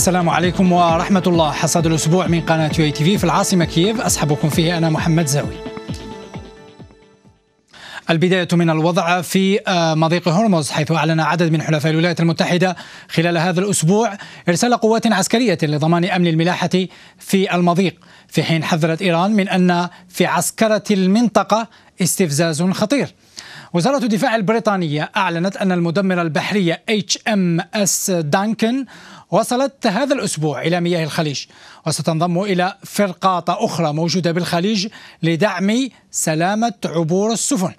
السلام عليكم ورحمة الله حصاد الأسبوع من قناة يو اي تي في في العاصمة كييف أصحبكم فيه أنا محمد زاوي البداية من الوضع في آه، مضيق هرمز حيث أعلن عدد من حلفاء الولايات المتحدة خلال هذا الأسبوع إرسال قوات عسكرية لضمان أمن الملاحة في المضيق في حين حذرت إيران من أن في عسكرة المنطقة استفزاز خطير وزارة الدفاع البريطانية أعلنت أن المدمرة البحرية HMS دانكن وصلت هذا الأسبوع إلى مياه الخليج وستنضم إلى فرقاطة أخرى موجودة بالخليج لدعم سلامة عبور السفن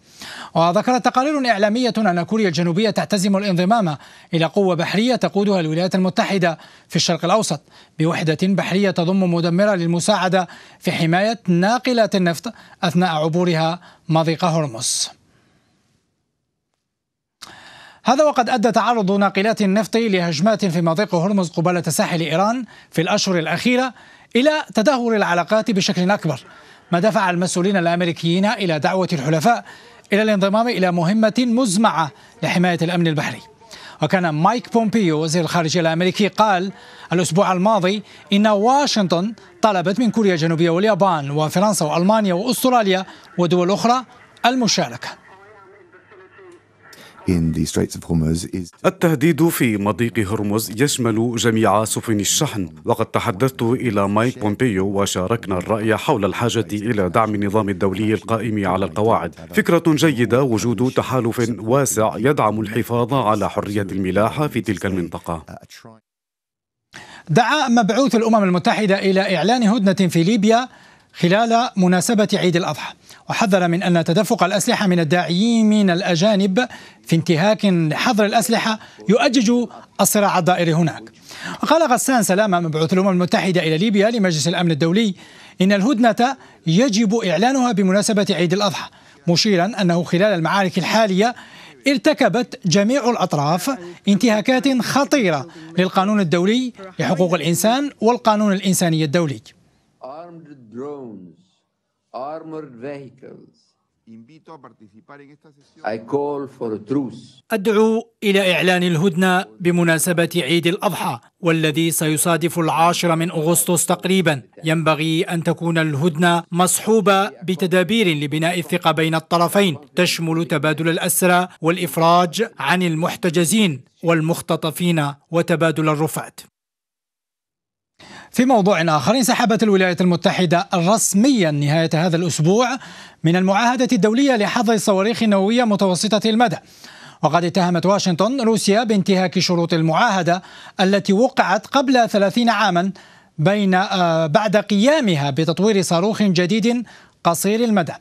وذكرت تقارير إعلامية أن كوريا الجنوبية تعتزم الانضمام إلى قوة بحرية تقودها الولايات المتحدة في الشرق الأوسط بوحدة بحرية تضم مدمرة للمساعدة في حماية ناقلات النفط أثناء عبورها مضيق هرمز هذا وقد أدى تعرض ناقلات النفط لهجمات في مضيق هرمز قبالة ساحل إيران في الأشهر الأخيرة إلى تدهور العلاقات بشكل أكبر ما دفع المسؤولين الأمريكيين إلى دعوة الحلفاء إلى الانضمام إلى مهمة مزمعة لحماية الأمن البحري وكان مايك بومبيو وزير الخارجية الأمريكي قال الأسبوع الماضي إن واشنطن طلبت من كوريا الجنوبية واليابان وفرنسا وألمانيا وأستراليا ودول أخرى المشاركة التهديد في مضيق هرمز يشمل جميع سفن الشحن وقد تحدثت إلى مايك بومبيو وشاركنا الرأي حول الحاجة إلى دعم النظام الدولي القائم على القواعد فكرة جيدة وجود تحالف واسع يدعم الحفاظ على حرية الملاحة في تلك المنطقة دعا مبعوث الأمم المتحدة إلى إعلان هدنة في ليبيا خلال مناسبة عيد الأضحى وحذر من أن تدفق الأسلحة من الداعيين الأجانب في انتهاك لحظر الأسلحة يؤجج الصراع الدائري هناك وقال غسان سلامة مبعوث الأمم المتحدة إلى ليبيا لمجلس الأمن الدولي إن الهدنة يجب إعلانها بمناسبة عيد الأضحى مشيرا أنه خلال المعارك الحالية ارتكبت جميع الأطراف انتهاكات خطيرة للقانون الدولي لحقوق الإنسان والقانون الإنساني الدولي armed drones, armored vehicles. I call for a truce. أدعو إلى إعلان الهدنة بمناسبة عيد الأضحى والذي سيصادف العاشر من أغسطس تقريبا ينبغي أن تكون الهدنة مصحوبة بتدابير لبناء الثقة بين الطرفين تشمل تبادل الأسرى والإفراج عن المحتجزين والمختطفين وتبادل الرفات في موضوع آخر انسحبت الولايات المتحدة رسميا نهاية هذا الأسبوع من المعاهدة الدولية لحظر صواريخ نووية متوسطة المدى وقد اتهمت واشنطن روسيا بانتهاك شروط المعاهدة التي وقعت قبل 30 عاما بين آه، بعد قيامها بتطوير صاروخ جديد قصير المدى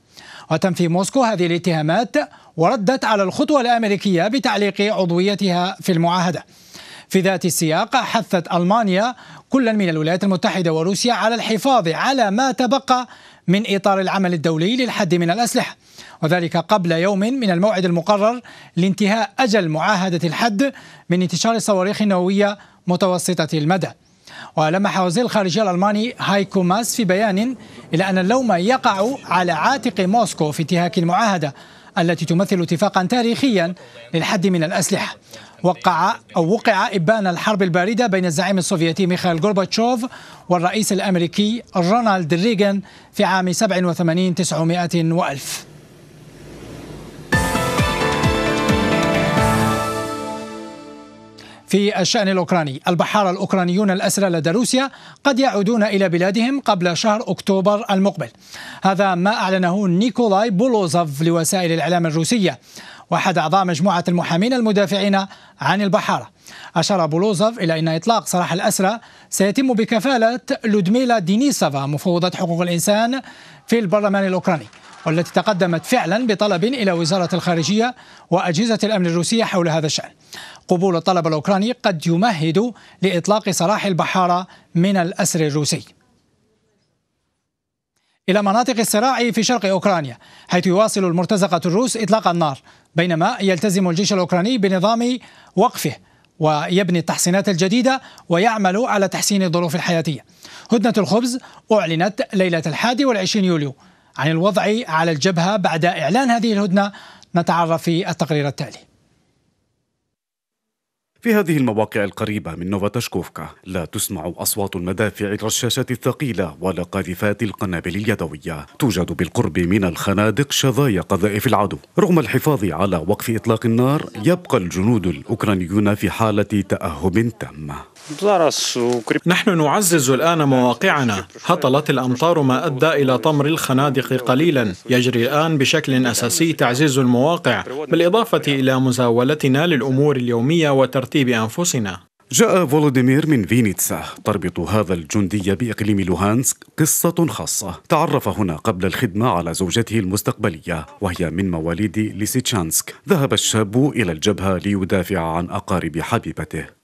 وتنفي موسكو هذه الاتهامات وردت على الخطوة الأمريكية بتعليق عضويتها في المعاهدة في ذات السياق حثت ألمانيا كل من الولايات المتحدة وروسيا على الحفاظ على ما تبقى من إطار العمل الدولي للحد من الأسلحة وذلك قبل يوم من الموعد المقرر لانتهاء أجل معاهدة الحد من انتشار الصواريخ النووية متوسطة المدى ولمح وزير الخارجية الألماني هايكو ماس في بيان إلى أن اللوم يقع على عاتق موسكو في انتهاك المعاهدة التي تمثل اتفاقا تاريخيا للحد من الأسلحة وقع أو وقع إبان الحرب الباردة بين الزعيم السوفيتي ميخائيل غورباتشوف والرئيس الأمريكي رونالد ريغان في عام 87 900 وألف في الشأن الأوكراني البحارة الأوكرانيون الأسرى لدى روسيا قد يعودون إلى بلادهم قبل شهر أكتوبر المقبل هذا ما أعلنه نيكولاي بولوزوف لوسائل الإعلام الروسية وأحد أعضاء مجموعة المحامين المدافعين عن البحارة أشار بولوزوف إلى أن إطلاق سراح الأسرى سيتم بكفالة لودميلا دينيسافا مفوضة حقوق الإنسان في البرلمان الأوكراني والتي تقدمت فعلا بطلب إلى وزارة الخارجية وأجهزة الأمن الروسية حول هذا الشأن قبول الطلب الأوكراني قد يمهد لإطلاق سراح البحارة من الأسر الروسي إلى مناطق الصراع في شرق أوكرانيا حيث يواصل المرتزقة الروس إطلاق النار بينما يلتزم الجيش الأوكراني بنظام وقفه ويبني التحصينات الجديدة ويعمل على تحسين الظروف الحياتية هدنة الخبز أعلنت ليلة الحادي والعشرين يوليو عن الوضع على الجبهة بعد إعلان هذه الهدنة نتعرف في التقرير التالي في هذه المواقع القريبة من نوفا تشكوفكا لا تسمع أصوات المدافع الرشاشات الثقيلة ولا قاذفات القنابل اليدوية توجد بالقرب من الخنادق شظايا قذائف العدو رغم الحفاظ على وقف إطلاق النار يبقى الجنود الأوكرانيون في حالة تأهب تام نحن نعزز الآن مواقعنا هطلت الأمطار ما أدى إلى طمر الخنادق قليلا يجري الآن بشكل أساسي تعزيز المواقع بالإضافة إلى مزاولتنا للأمور اليومية وترتيب أنفسنا جاء فولوديمير من فينيتسا تربط هذا الجندي بإقليم لوهانسك قصة خاصة تعرف هنا قبل الخدمة على زوجته المستقبلية وهي من مواليد ليسيتشانسك ذهب الشاب إلى الجبهة ليدافع عن أقارب حبيبته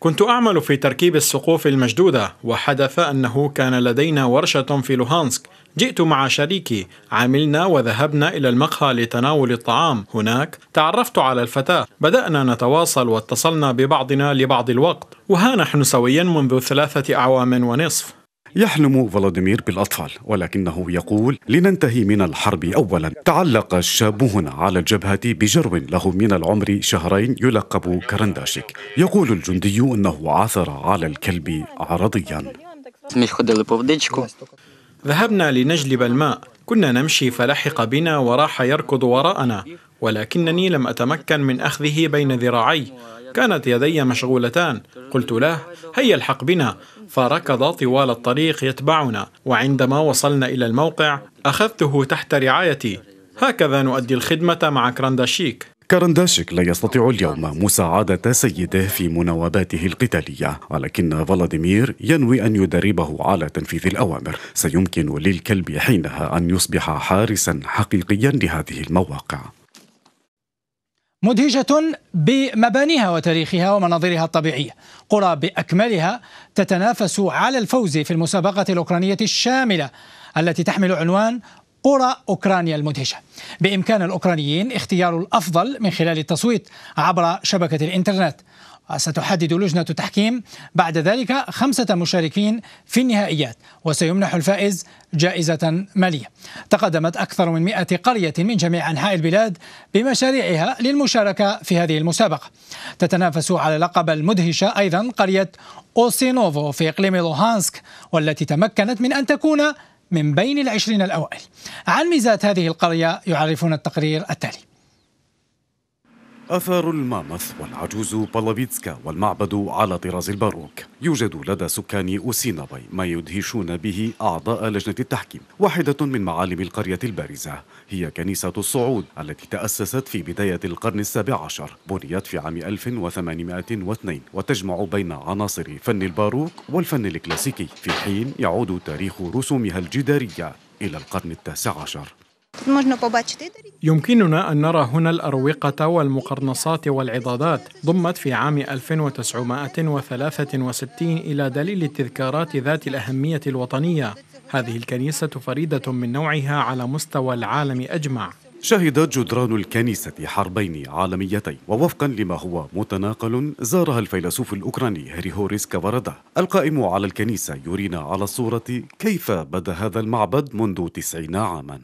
كنت أعمل في تركيب السقوف المشدودة وحدث أنه كان لدينا ورشة في لوهانسك جئت مع شريكي عملنا وذهبنا إلى المقهى لتناول الطعام هناك تعرفت على الفتاة بدأنا نتواصل واتصلنا ببعضنا لبعض الوقت وها نحن سويا منذ ثلاثة أعوام ونصف يحلم فلاديمير بالأطفال ولكنه يقول لننتهي من الحرب أولا تعلق الشاب هنا على الجبهة بجرو له من العمر شهرين يلقب كرنداشيك يقول الجندي أنه عثر على الكلب عرضيا ذهبنا لنجلب الماء كنا نمشي فلحق بنا وراح يركض وراءنا ولكنني لم أتمكن من أخذه بين ذراعي كانت يدي مشغولتان قلت له هيا الحق بنا فركض طوال الطريق يتبعنا وعندما وصلنا إلى الموقع أخذته تحت رعايتي هكذا نؤدي الخدمة مع كرانداشيك كرنداشيك لا يستطيع اليوم مساعدة سيده في مناوباته القتالية ولكن فلاديمير ينوي أن يدربه على تنفيذ الأوامر سيمكن للكلب حينها أن يصبح حارسا حقيقيا لهذه المواقع مدهشة بمبانيها وتاريخها ومناظرها الطبيعية قرى بأكملها تتنافس على الفوز في المسابقة الأوكرانية الشاملة التي تحمل عنوان قرى أوكرانيا المدهشة بإمكان الأوكرانيين اختيار الأفضل من خلال التصويت عبر شبكة الإنترنت ستحدد لجنة تحكيم بعد ذلك خمسة مشاركين في النهائيات وسيمنح الفائز جائزة مالية تقدمت أكثر من مئة قرية من جميع أنحاء البلاد بمشاريعها للمشاركة في هذه المسابقة تتنافس على لقب المدهشة أيضا قرية أوسينوفو في إقليم لوهانسك والتي تمكنت من أن تكون من بين العشرين الأوائل عن ميزات هذه القرية يعرفون التقرير التالي آثار الماموث والعجوز بالافيتسكا والمعبد على طراز الباروك يوجد لدى سكان أوسينابي ما يدهشون به أعضاء لجنة التحكيم واحدة من معالم القرية البارزة هي كنيسة الصعود التي تأسست في بداية القرن السابع عشر بنيت في عام 1802 وتجمع بين عناصر فن الباروك والفن الكلاسيكي في حين يعود تاريخ رسومها الجدارية إلى القرن التاسع عشر يمكننا أن نرى هنا الأروقة والمقرنصات والعضادات ضمت في عام 1963 إلى دليل التذكارات ذات الأهمية الوطنية هذه الكنيسة فريدة من نوعها على مستوى العالم أجمع شهدت جدران الكنيسة حربين عالميتين ووفقا لما هو متناقل زارها الفيلسوف الأوكراني هوريس كاباردا القائم على الكنيسة يرينا على الصورة كيف بدا هذا المعبد منذ تسعين عاماً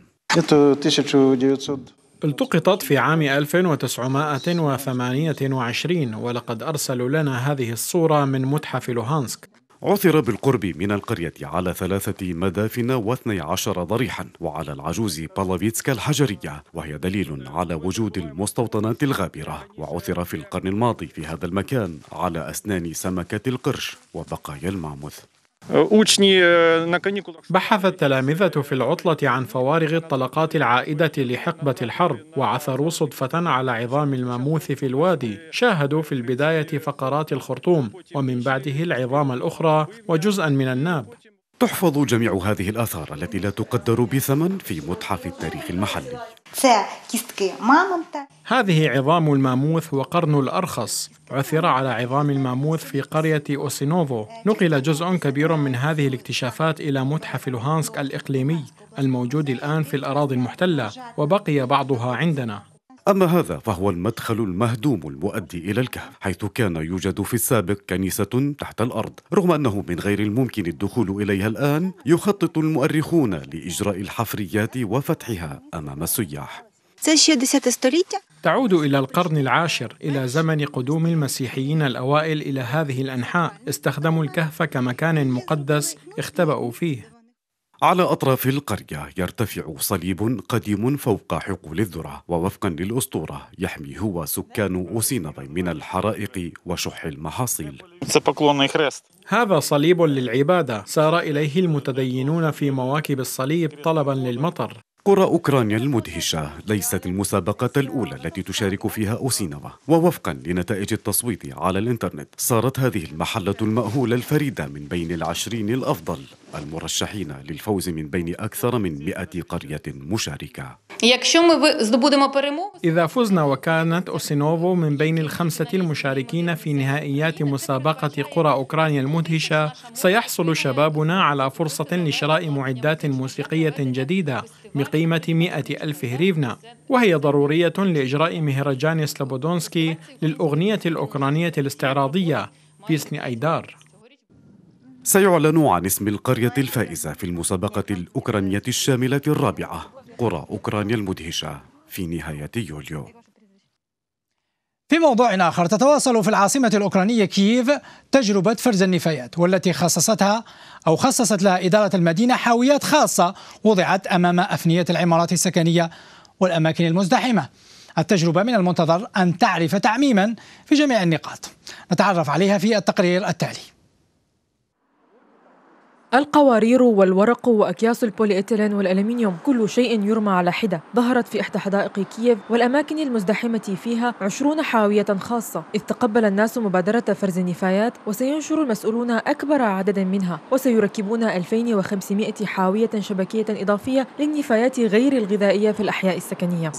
التقطت في عام 1928 ولقد أرسلوا لنا هذه الصورة من متحف لوهانسك عثر بالقرب من القرية على ثلاثة مدافن واثني عشر ضريحا وعلى العجوز بالافيتسكا الحجرية وهي دليل على وجود المستوطنات الغابرة وعثر في القرن الماضي في هذا المكان على أسنان سمكة القرش وبقايا الماموث آه، بحث التلامذة في العطلة عن فوارغ الطلقات العائدة لحقبة الحرب وعثروا صدفة على عظام الماموث في الوادي شاهدوا في البداية فقرات الخرطوم ومن بعده العظام الأخرى وجزءا من الناب تحفظ جميع هذه الآثار التي لا تقدر بثمن في متحف التاريخ المحلي هذه عظام الماموث وقرن الأرخص عثر على عظام الماموث في قرية أوسينوفو نقل جزء كبير من هذه الاكتشافات إلى متحف لوهانسك الإقليمي الموجود الآن في الأراضي المحتلة وبقي بعضها عندنا أما هذا فهو المدخل المهدوم المؤدي إلى الكهف حيث كان يوجد في السابق كنيسة تحت الأرض رغم أنه من غير الممكن الدخول إليها الآن يخطط المؤرخون لإجراء الحفريات وفتحها أمام السياح تعود إلى القرن العاشر إلى زمن قدوم المسيحيين الأوائل إلى هذه الأنحاء استخدموا الكهف كمكان مقدس اختبأوا فيه على أطراف القرية يرتفع صليب قديم فوق حقول الذرة ووفقا للأسطورة يحمي هو سكان أوسينبي من الحرائق وشح المحاصيل هذا صليب للعبادة سار إليه المتدينون في مواكب الصليب طلبا للمطر قرى أوكرانيا المدهشة ليست المسابقة الأولى التي تشارك فيها أوسينوا ووفقا لنتائج التصويت على الإنترنت صارت هذه المحلة المأهولة الفريدة من بين العشرين الأفضل المرشحين للفوز من بين أكثر من مئة قرية مشاركة إذا فزنا وكانت أوسينوفو من بين الخمسة المشاركين في نهائيات مسابقة قرى أوكرانيا المدهشة سيحصل شبابنا على فرصة لشراء معدات موسيقية جديدة بقيمة مئة ألف هريفنا وهي ضرورية لإجراء مهرجان سلابودونسكي للأغنية الأوكرانية الاستعراضية بيسني أيدار سيعلن عن اسم القرية الفائزة في المسابقة الأوكرانية الشاملة الرابعة قرى أوكرانيا المدهشة في نهاية يوليو في موضوع آخر تتواصل في العاصمة الأوكرانية كييف تجربة فرز النفايات والتي خصصتها أو خصصت لها إدارة المدينة حاويات خاصة وضعت أمام أفنية العمارات السكنية والأماكن المزدحمة التجربة من المنتظر أن تعرف تعميما في جميع النقاط نتعرف عليها في التقرير التالي القوارير والورق وأكياس البوليэтيلين والألمنيوم كل شيء يرمى على حدة ظهرت في إحدى حدائق كييف والأماكن المزدحمة فيها عشرون حاوية خاصة إذ تقبل الناس مبادرة فرز النفايات وسينشر المسؤولون أكبر عدد منها وسيركبون 2500 حاوية شبكية إضافية للنفايات غير الغذائية في الأحياء السكنية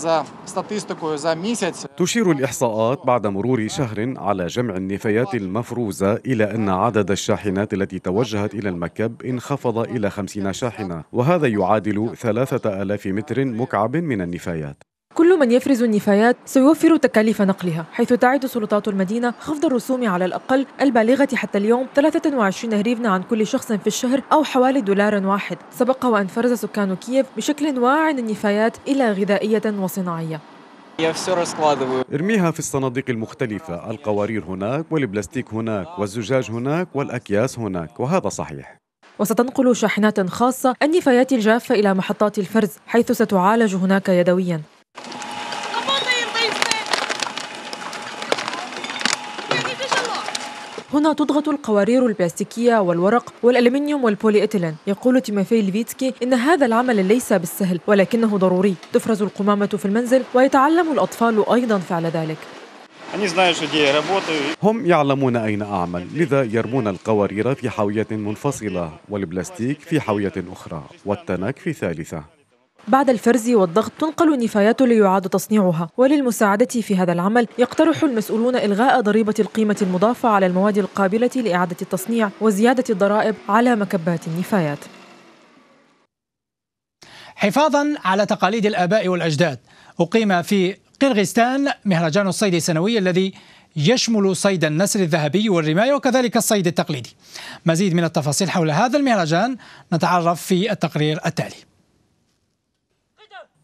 تشير الإحصاءات بعد مرور شهر على جمع النفايات المفروزة إلى أن عدد الشاحنات التي توجهت إلى المكب انخفض إلى 50 شاحنة وهذا يعادل 3000 متر مكعب من النفايات كل من يفرز النفايات سيوفر تكاليف نقلها حيث تعد سلطات المدينة خفض الرسوم على الأقل البالغة حتى اليوم 23 هريفنا عن كل شخص في الشهر أو حوالي دولار واحد سبق وأن فرز سكان كييف بشكل واعٍ النفايات إلى غذائية وصناعية ارميها في الصناديق المختلفة القوارير هناك والبلاستيك هناك والزجاج هناك والأكياس هناك وهذا صحيح وستنقل شاحنات خاصة النفايات الجافة إلى محطات الفرز حيث ستعالج هناك يدوياً هنا تضغط القوارير البلاستيكية والورق والألمنيوم والبوليإتيلين يقول تيموفي ليفيتسكي إن هذا العمل ليس بالسهل ولكنه ضروري تفرز القمامة في المنزل ويتعلم الأطفال أيضا فعل ذلك هم يعلمون أين أعمل لذا يرمون القوارير في حاوية منفصلة والبلاستيك في حاوية أخرى والتنك في ثالثة بعد الفرز والضغط تنقل النفايات ليعاد تصنيعها وللمساعدة في هذا العمل يقترح المسؤولون إلغاء ضريبة القيمة المضافة على المواد القابلة لإعادة التصنيع وزيادة الضرائب على مكبات النفايات حفاظا على تقاليد الآباء والأجداد أقيم في قرغستان مهرجان الصيد السنوي الذي يشمل صيد النسر الذهبي والرماية وكذلك الصيد التقليدي مزيد من التفاصيل حول هذا المهرجان نتعرف في التقرير التالي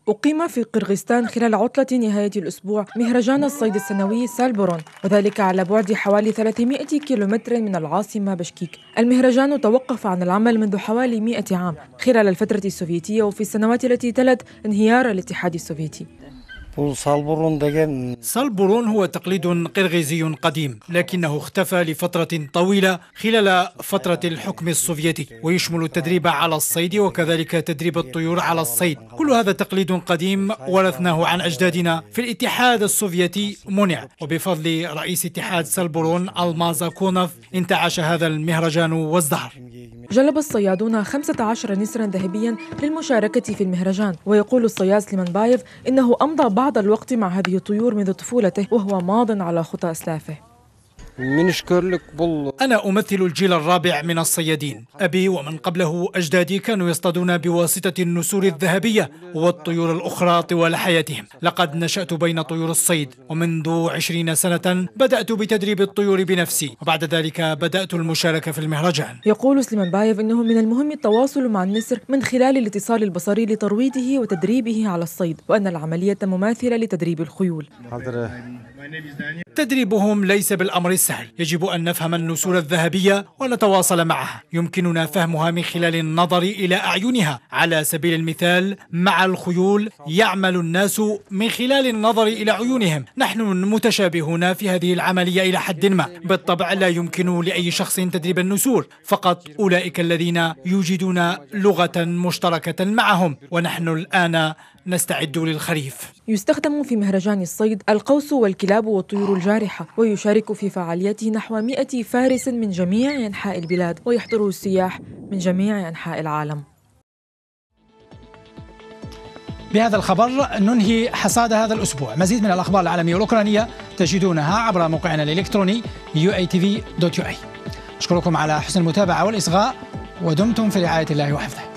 أقيم في قرغستان خلال عطلة نهاية الأسبوع مهرجان الصيد السنوي سالبورون وذلك على بعد حوالي 300 كيلومتر من العاصمة بشكيك المهرجان توقف عن العمل منذ حوالي 100 عام خلال الفترة السوفيتية وفي السنوات التي تلت انهيار الاتحاد السوفيتي سالبورون هو تقليد قرغيزي قديم لكنه اختفى لفترة طويلة خلال فترة الحكم السوفيتي ويشمل التدريب على الصيد وكذلك تدريب الطيور على الصيد كل هذا تقليد قديم ورثناه عن أجدادنا في الاتحاد السوفيتي منع وبفضل رئيس اتحاد سالبورون المازا كونف انتعش هذا المهرجان وازدهر جلب الصيادون 15 نسرا ذهبيا للمشاركة في المهرجان ويقول الصياد سليمان بايف إنه أمضى بعض الوقت مع هذه الطيور منذ طفولته وهو ماض على خطى أسلافه أنا أمثل الجيل الرابع من الصيادين أبي ومن قبله أجدادي كانوا يصطادون بواسطة النسور الذهبية والطيور الأخرى طوال حياتهم لقد نشأت بين طيور الصيد ومنذ عشرين سنة بدأت بتدريب الطيور بنفسي وبعد ذلك بدأت المشاركة في المهرجان يقول سليمان بايف إنه من المهم التواصل مع النسر من خلال الاتصال البصري لترويضه وتدريبه على الصيد وأن العملية مماثلة لتدريب الخيول تدريبهم ليس بالأمر السهل يجب أن نفهم النسور الذهبية ونتواصل معها يمكننا فهمها من خلال النظر إلى أعينها على سبيل المثال مع الخيول يعمل الناس من خلال النظر إلى عيونهم نحن متشابهون في هذه العملية إلى حد ما بالطبع لا يمكن لأي شخص تدريب النسور فقط أولئك الذين يوجدون لغة مشتركة معهم ونحن الآن نستعد للخريف يستخدم في مهرجان الصيد القوس والكلاب والطيور الجارحة ويشارك في فعاليته نحو 100 فارس من جميع أنحاء البلاد ويحضره السياح من جميع أنحاء العالم بهذا الخبر ننهي حصاد هذا الأسبوع مزيد من الأخبار العالمية والأوكرانية تجدونها عبر موقعنا الإلكتروني uatv.ua أشكركم على حسن المتابعة والإصغاء ودمتم في رعاية الله وحفظه